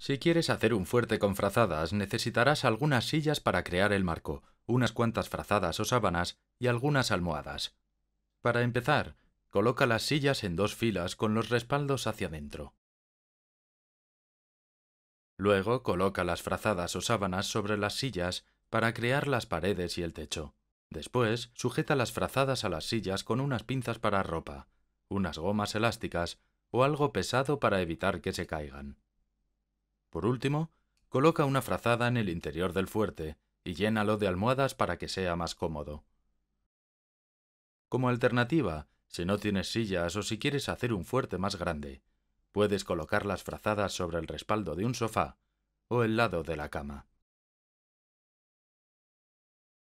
Si quieres hacer un fuerte con frazadas, necesitarás algunas sillas para crear el marco, unas cuantas frazadas o sábanas y algunas almohadas. Para empezar, coloca las sillas en dos filas con los respaldos hacia adentro. Luego coloca las frazadas o sábanas sobre las sillas para crear las paredes y el techo. Después, sujeta las frazadas a las sillas con unas pinzas para ropa, unas gomas elásticas o algo pesado para evitar que se caigan. Por último, coloca una frazada en el interior del fuerte y llénalo de almohadas para que sea más cómodo. Como alternativa, si no tienes sillas o si quieres hacer un fuerte más grande, puedes colocar las frazadas sobre el respaldo de un sofá o el lado de la cama.